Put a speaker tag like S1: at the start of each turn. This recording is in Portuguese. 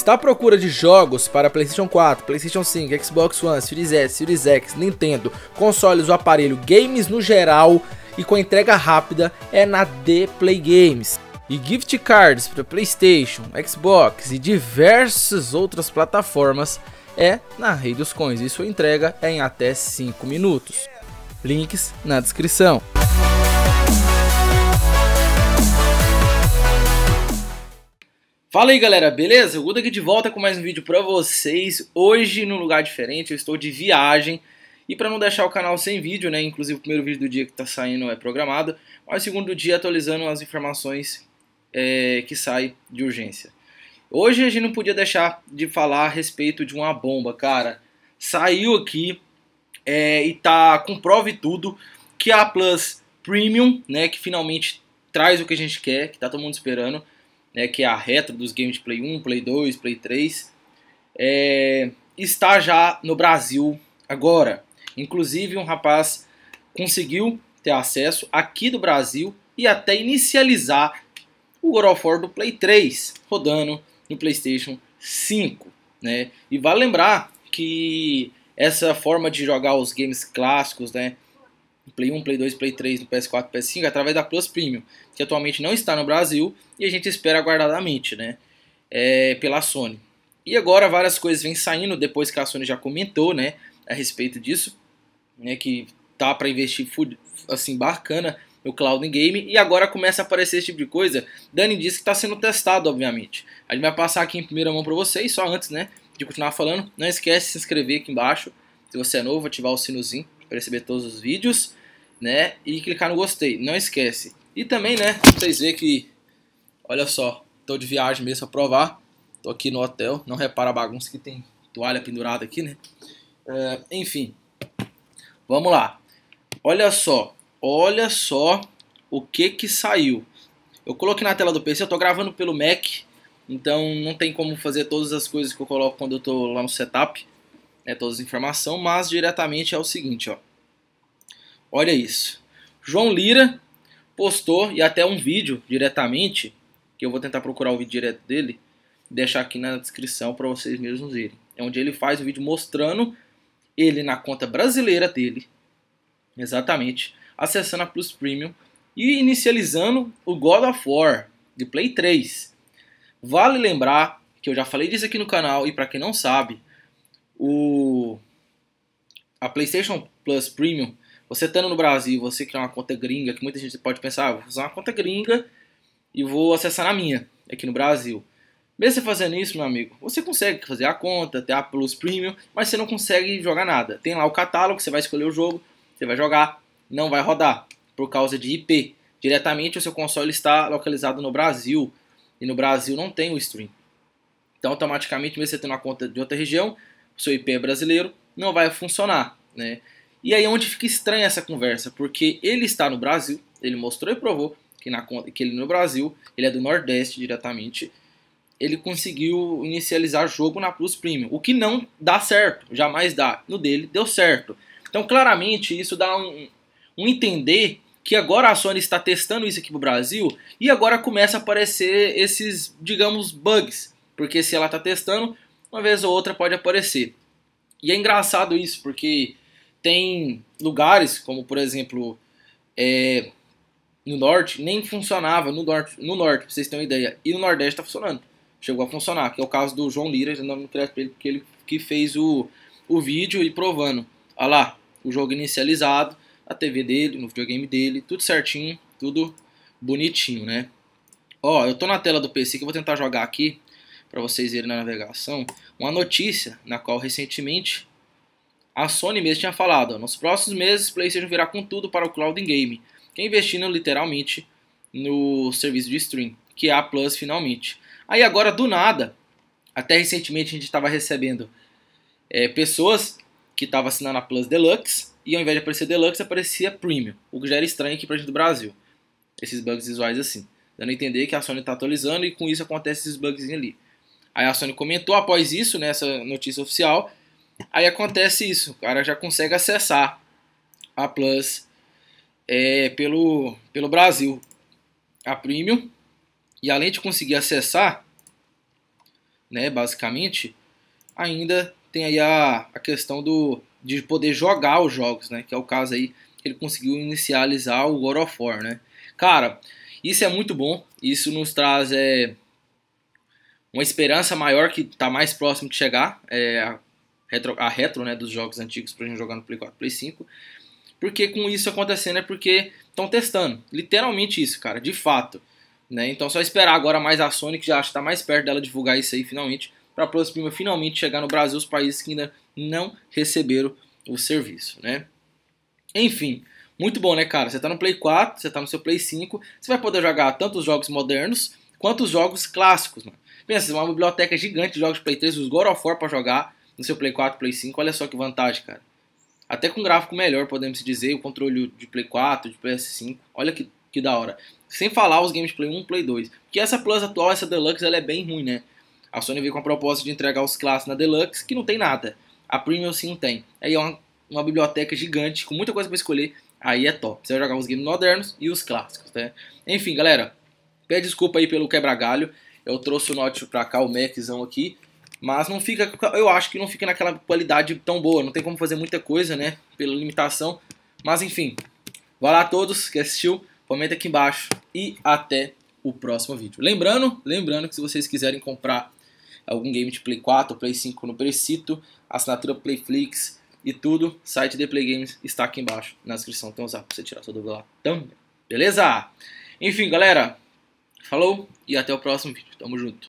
S1: Está à procura de jogos para PlayStation 4, PlayStation 5, Xbox One, Series S, Series X, Nintendo, consoles ou aparelho, games no geral e com entrega rápida é na D Play Games. E gift cards para PlayStation, Xbox e diversas outras plataformas é na Rei dos Coins e sua entrega é em até 5 minutos. Links na descrição. Fala aí galera, beleza? O Guda aqui de volta com mais um vídeo pra vocês. Hoje, num lugar diferente, eu estou de viagem. E para não deixar o canal sem vídeo, né? Inclusive o primeiro vídeo do dia que tá saindo é programado, mas o segundo dia atualizando as informações é, que saem de urgência. Hoje a gente não podia deixar de falar a respeito de uma bomba, cara. Saiu aqui é, e tá com prova e tudo que é a Plus Premium, né? Que finalmente traz o que a gente quer, que tá todo mundo esperando né, que é a retro dos games de Play 1, Play 2, Play 3, é, está já no Brasil agora. Inclusive, um rapaz conseguiu ter acesso aqui do Brasil e até inicializar o God of War do Play 3, rodando no PlayStation 5. Né? E vale lembrar que essa forma de jogar os games clássicos, né, Play 1, Play 2, Play 3, no PS4, PS5, através da Plus Premium, que atualmente não está no Brasil e a gente espera aguardadamente, né? É, pela Sony. E agora várias coisas vêm saindo depois que a Sony já comentou, né, a respeito disso, né, que tá para investir assim bacana no cloud game e agora começa a aparecer esse tipo de coisa. Dani disse que está sendo testado, obviamente. A gente vai passar aqui em primeira mão para vocês, só antes, né, de continuar falando, não esquece de se inscrever aqui embaixo, se você é novo, ativar o sinozinho para receber todos os vídeos né? E clicar no gostei, não esquece. E também, né, vocês verem que, olha só, tô de viagem mesmo pra provar. Tô aqui no hotel, não repara a bagunça que tem toalha pendurada aqui, né? É, enfim, vamos lá. Olha só, olha só o que que saiu. Eu coloquei na tela do PC, eu tô gravando pelo Mac, então não tem como fazer todas as coisas que eu coloco quando eu tô lá no setup, né, todas as informações, mas diretamente é o seguinte, ó. Olha isso. João Lira postou e até um vídeo diretamente, que eu vou tentar procurar o vídeo direto dele, deixar aqui na descrição para vocês mesmos verem. É onde ele faz o vídeo mostrando ele na conta brasileira dele, exatamente, acessando a Plus Premium e inicializando o God of War de Play 3. Vale lembrar que eu já falei disso aqui no canal e para quem não sabe, o a PlayStation Plus Premium você estando no Brasil, você criar uma conta gringa, que muita gente pode pensar, ah, vou usar uma conta gringa e vou acessar na minha, aqui no Brasil. Mesmo você fazendo isso, meu amigo, você consegue fazer a conta, ter a Plus Premium, mas você não consegue jogar nada. Tem lá o catálogo, você vai escolher o jogo, você vai jogar, não vai rodar, por causa de IP. Diretamente o seu console está localizado no Brasil, e no Brasil não tem o stream. Então, automaticamente, mesmo você tendo uma conta de outra região, o seu IP é brasileiro, não vai funcionar, né? E aí é onde fica estranha essa conversa, porque ele está no Brasil, ele mostrou e provou que, na, que ele no Brasil, ele é do Nordeste diretamente, ele conseguiu inicializar jogo na Plus Premium, o que não dá certo, jamais dá. No dele deu certo. Então, claramente, isso dá um, um entender que agora a Sony está testando isso aqui pro Brasil e agora começa a aparecer esses, digamos, bugs. Porque se ela está testando, uma vez ou outra pode aparecer. E é engraçado isso, porque tem lugares, como por exemplo, é, no norte, nem funcionava no norte, no norte, pra vocês terem uma ideia. E no Nordeste está funcionando. Chegou a funcionar, que é o caso do João Lira, já dando crédito ele, porque ele que fez o, o vídeo e provando. Olha lá, o jogo inicializado, a TV dele, no videogame dele, tudo certinho, tudo bonitinho, né? Ó, eu tô na tela do PC que eu vou tentar jogar aqui, para vocês verem na navegação, uma notícia na qual recentemente a Sony mesmo tinha falado, nos próximos meses PlayStation virá com tudo para o cloud game, que é investindo literalmente no serviço de stream, que é a Plus finalmente. Aí agora do nada, até recentemente a gente estava recebendo é, pessoas que estavam assinando a Plus Deluxe e ao invés de aparecer Deluxe aparecia Premium, o que já era estranho aqui para gente do Brasil. Esses bugs visuais assim, dando a entender que a Sony está atualizando e com isso acontece esses bugs ali. Aí a Sony comentou após isso, nessa né, notícia oficial, Aí acontece isso, o cara já consegue acessar a Plus é, pelo, pelo Brasil, a Premium. E além de conseguir acessar, né, basicamente, ainda tem aí a, a questão do, de poder jogar os jogos, né, que é o caso aí que ele conseguiu inicializar o God of War, né. Cara, isso é muito bom, isso nos traz é, uma esperança maior que está mais próximo de chegar, é, retro, a retro né, dos jogos antigos pra gente jogar no Play 4 Play 5. Porque com isso acontecendo é porque estão testando. Literalmente isso, cara, de fato. Né? Então só esperar agora mais a Sony, que já está mais perto dela divulgar isso aí finalmente, para a Plus Prima finalmente chegar no Brasil, os países que ainda não receberam o serviço. Né? Enfim, muito bom, né, cara? Você está no Play 4, você está no seu Play 5, você vai poder jogar tanto os jogos modernos quanto os jogos clássicos, mano. Pensa, uma biblioteca gigante de jogos de Play 3, os God of War para jogar, no seu Play 4, Play 5. Olha só que vantagem, cara. Até com gráfico melhor, podemos dizer, o controle de Play 4, de PS5. Olha que, que da hora. Sem falar os games Play 1 Play 2. Porque essa Plus atual, essa Deluxe, ela é bem ruim, né? A Sony veio com a proposta de entregar os clássicos na Deluxe, que não tem nada. A Premium sim tem. Aí é uma, uma biblioteca gigante, com muita coisa para escolher. Aí é top. Você vai jogar os games modernos e os clássicos, né? Enfim, galera. Pede desculpa aí pelo quebra-galho. Eu trouxe o Note pra cá, o Maczão aqui. Mas não fica, eu acho que não fica naquela qualidade tão boa, não tem como fazer muita coisa, né, pela limitação. Mas enfim, vai lá a todos que assistiu, comenta aqui embaixo e até o próximo vídeo. Lembrando, lembrando que se vocês quiserem comprar algum game de Play 4, Play 5 no precito, assinatura Playflix e tudo, site de Play Games está aqui embaixo na descrição, então usar para você tirar sua dúvida lá também. Beleza? Enfim, galera, falou e até o próximo vídeo. Tamo junto.